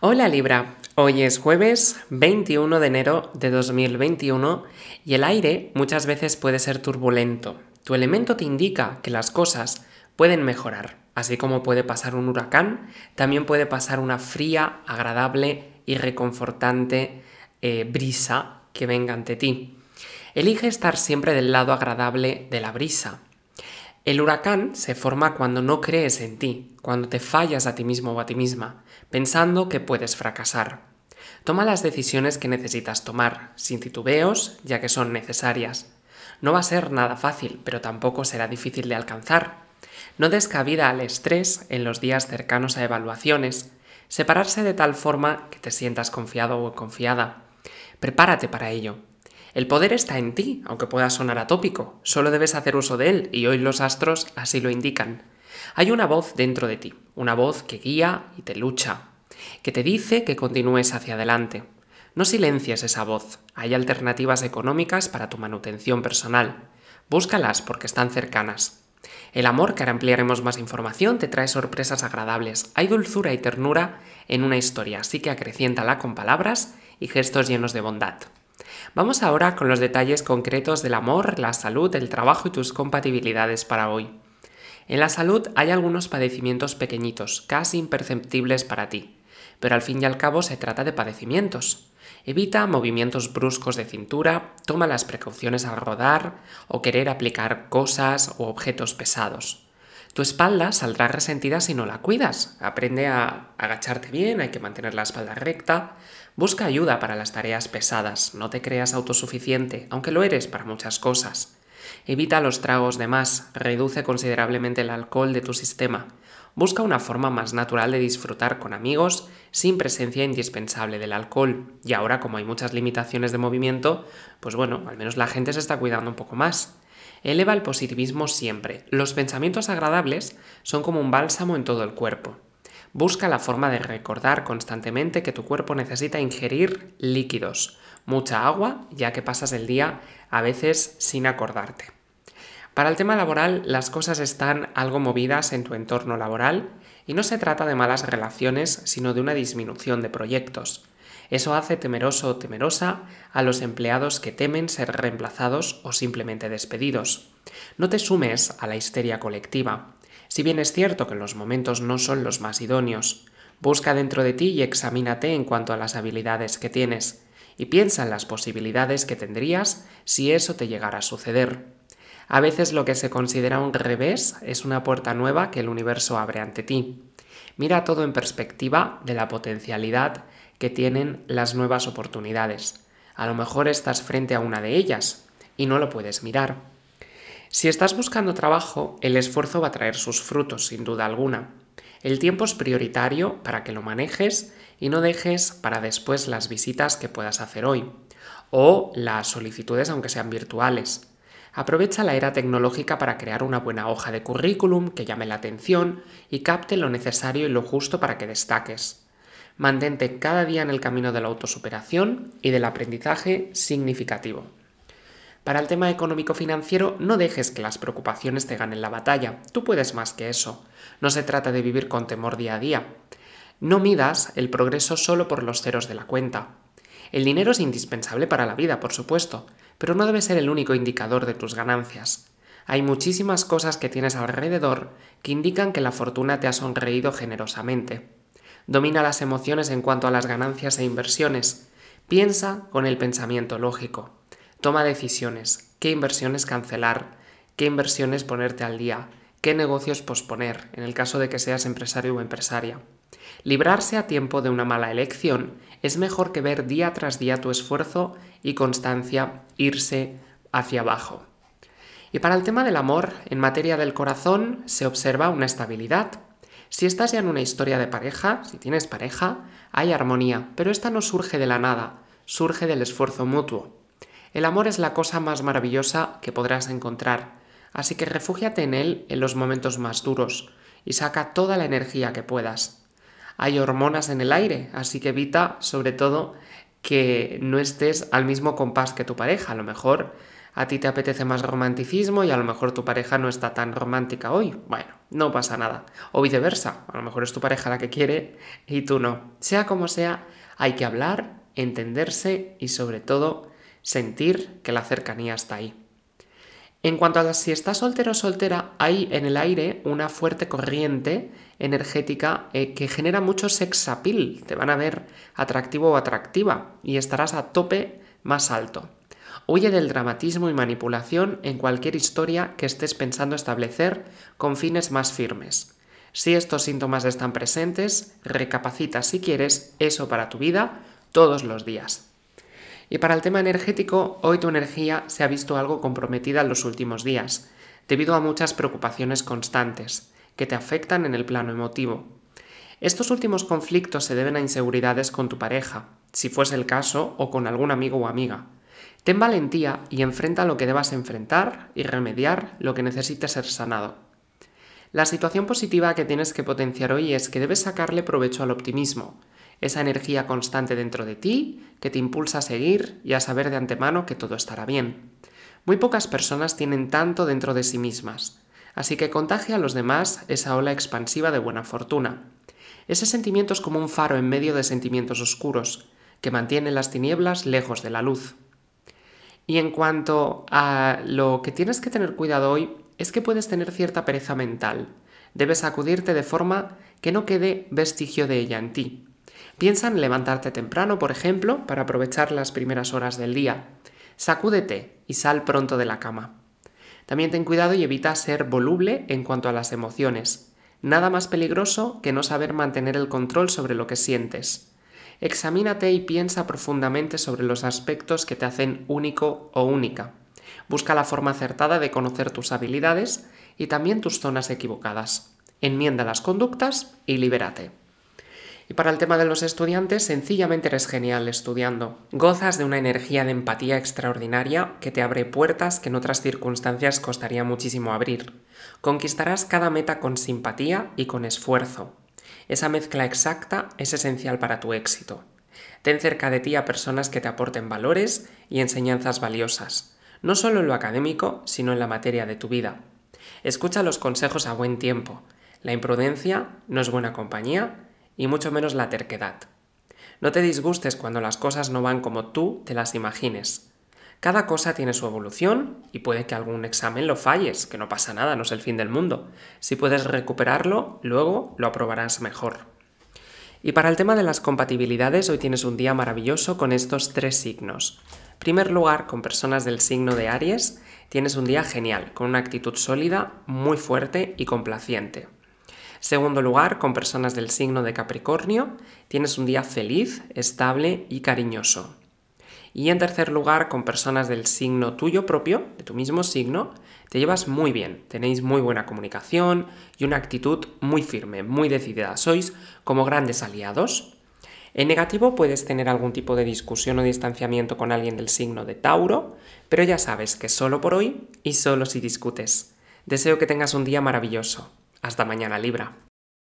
Hola Libra, hoy es jueves 21 de enero de 2021 y el aire muchas veces puede ser turbulento. Tu elemento te indica que las cosas pueden mejorar, así como puede pasar un huracán, también puede pasar una fría, agradable y reconfortante eh, brisa que venga ante ti. Elige estar siempre del lado agradable de la brisa, el huracán se forma cuando no crees en ti, cuando te fallas a ti mismo o a ti misma pensando que puedes fracasar. Toma las decisiones que necesitas tomar, sin titubeos, ya que son necesarias. No va a ser nada fácil, pero tampoco será difícil de alcanzar. No des cabida al estrés en los días cercanos a evaluaciones. Separarse de tal forma que te sientas confiado o confiada. Prepárate para ello. El poder está en ti, aunque pueda sonar atópico. Solo debes hacer uso de él y hoy los astros así lo indican. Hay una voz dentro de ti, una voz que guía y te lucha, que te dice que continúes hacia adelante. No silencies esa voz. Hay alternativas económicas para tu manutención personal. Búscalas porque están cercanas. El amor, que ahora ampliaremos más información, te trae sorpresas agradables. Hay dulzura y ternura en una historia, así que acreciéntala con palabras y gestos llenos de bondad. Vamos ahora con los detalles concretos del amor, la salud, el trabajo y tus compatibilidades para hoy. En la salud hay algunos padecimientos pequeñitos, casi imperceptibles para ti, pero al fin y al cabo se trata de padecimientos. Evita movimientos bruscos de cintura, toma las precauciones al rodar o querer aplicar cosas o objetos pesados. Tu espalda saldrá resentida si no la cuidas. Aprende a agacharte bien, hay que mantener la espalda recta. Busca ayuda para las tareas pesadas, no te creas autosuficiente, aunque lo eres para muchas cosas. Evita los tragos de más, reduce considerablemente el alcohol de tu sistema. Busca una forma más natural de disfrutar con amigos sin presencia indispensable del alcohol. Y ahora, como hay muchas limitaciones de movimiento, pues bueno, al menos la gente se está cuidando un poco más. Eleva el positivismo siempre. Los pensamientos agradables son como un bálsamo en todo el cuerpo. Busca la forma de recordar constantemente que tu cuerpo necesita ingerir líquidos, mucha agua, ya que pasas el día a veces sin acordarte. Para el tema laboral, las cosas están algo movidas en tu entorno laboral y no se trata de malas relaciones, sino de una disminución de proyectos. Eso hace temeroso o temerosa a los empleados que temen ser reemplazados o simplemente despedidos. No te sumes a la histeria colectiva. Si bien es cierto que los momentos no son los más idóneos, busca dentro de ti y examínate en cuanto a las habilidades que tienes y piensa en las posibilidades que tendrías si eso te llegara a suceder. A veces lo que se considera un revés es una puerta nueva que el universo abre ante ti. Mira todo en perspectiva de la potencialidad que tienen las nuevas oportunidades. A lo mejor estás frente a una de ellas y no lo puedes mirar. Si estás buscando trabajo, el esfuerzo va a traer sus frutos, sin duda alguna. El tiempo es prioritario para que lo manejes y no dejes para después las visitas que puedas hacer hoy o las solicitudes aunque sean virtuales. Aprovecha la era tecnológica para crear una buena hoja de currículum que llame la atención y capte lo necesario y lo justo para que destaques. Mantente cada día en el camino de la autosuperación y del aprendizaje significativo. Para el tema económico-financiero, no dejes que las preocupaciones te ganen la batalla. Tú puedes más que eso. No se trata de vivir con temor día a día. No midas el progreso solo por los ceros de la cuenta. El dinero es indispensable para la vida, por supuesto, pero no debe ser el único indicador de tus ganancias. Hay muchísimas cosas que tienes alrededor que indican que la fortuna te ha sonreído generosamente. Domina las emociones en cuanto a las ganancias e inversiones. Piensa con el pensamiento lógico. Toma decisiones, qué inversiones cancelar, qué inversiones ponerte al día, qué negocios posponer, en el caso de que seas empresario o empresaria. Librarse a tiempo de una mala elección es mejor que ver día tras día tu esfuerzo y constancia irse hacia abajo. Y para el tema del amor, en materia del corazón, se observa una estabilidad. Si estás ya en una historia de pareja, si tienes pareja, hay armonía, pero esta no surge de la nada, surge del esfuerzo mutuo. El amor es la cosa más maravillosa que podrás encontrar, así que refúgiate en él en los momentos más duros y saca toda la energía que puedas. Hay hormonas en el aire, así que evita, sobre todo, que no estés al mismo compás que tu pareja. A lo mejor a ti te apetece más romanticismo y a lo mejor tu pareja no está tan romántica hoy. Bueno, no pasa nada. O viceversa, a lo mejor es tu pareja la que quiere y tú no. Sea como sea, hay que hablar, entenderse y sobre todo sentir que la cercanía está ahí. En cuanto a si estás soltero o soltera, hay en el aire una fuerte corriente energética eh, que genera mucho sex appeal. Te van a ver atractivo o atractiva y estarás a tope más alto. Huye del dramatismo y manipulación en cualquier historia que estés pensando establecer con fines más firmes. Si estos síntomas están presentes, recapacita si quieres eso para tu vida todos los días. Y para el tema energético, hoy tu energía se ha visto algo comprometida en los últimos días, debido a muchas preocupaciones constantes, que te afectan en el plano emotivo. Estos últimos conflictos se deben a inseguridades con tu pareja, si fuese el caso, o con algún amigo o amiga. Ten valentía y enfrenta lo que debas enfrentar y remediar lo que necesite ser sanado. La situación positiva que tienes que potenciar hoy es que debes sacarle provecho al optimismo, esa energía constante dentro de ti que te impulsa a seguir y a saber de antemano que todo estará bien. Muy pocas personas tienen tanto dentro de sí mismas, así que contagia a los demás esa ola expansiva de buena fortuna. Ese sentimiento es como un faro en medio de sentimientos oscuros, que mantiene las tinieblas lejos de la luz. Y en cuanto a lo que tienes que tener cuidado hoy, es que puedes tener cierta pereza mental. Debes acudirte de forma que no quede vestigio de ella en ti, Piensa en levantarte temprano, por ejemplo, para aprovechar las primeras horas del día. Sacúdete y sal pronto de la cama. También ten cuidado y evita ser voluble en cuanto a las emociones. Nada más peligroso que no saber mantener el control sobre lo que sientes. Examínate y piensa profundamente sobre los aspectos que te hacen único o única. Busca la forma acertada de conocer tus habilidades y también tus zonas equivocadas. Enmienda las conductas y libérate. Y para el tema de los estudiantes, sencillamente eres genial estudiando. Gozas de una energía de empatía extraordinaria que te abre puertas que en otras circunstancias costaría muchísimo abrir. Conquistarás cada meta con simpatía y con esfuerzo. Esa mezcla exacta es esencial para tu éxito. Ten cerca de ti a personas que te aporten valores y enseñanzas valiosas, no solo en lo académico, sino en la materia de tu vida. Escucha los consejos a buen tiempo. La imprudencia no es buena compañía y mucho menos la terquedad. No te disgustes cuando las cosas no van como tú te las imagines. Cada cosa tiene su evolución y puede que algún examen lo falles, que no pasa nada, no es el fin del mundo. Si puedes recuperarlo, luego lo aprobarás mejor. Y para el tema de las compatibilidades, hoy tienes un día maravilloso con estos tres signos. En primer lugar, con personas del signo de Aries, tienes un día genial, con una actitud sólida, muy fuerte y complaciente. Segundo lugar, con personas del signo de Capricornio, tienes un día feliz, estable y cariñoso. Y en tercer lugar, con personas del signo tuyo propio, de tu mismo signo, te llevas muy bien, tenéis muy buena comunicación y una actitud muy firme, muy decidida, sois como grandes aliados. En negativo puedes tener algún tipo de discusión o distanciamiento con alguien del signo de Tauro, pero ya sabes que solo por hoy y solo si discutes. Deseo que tengas un día maravilloso. Hasta mañana, Libra.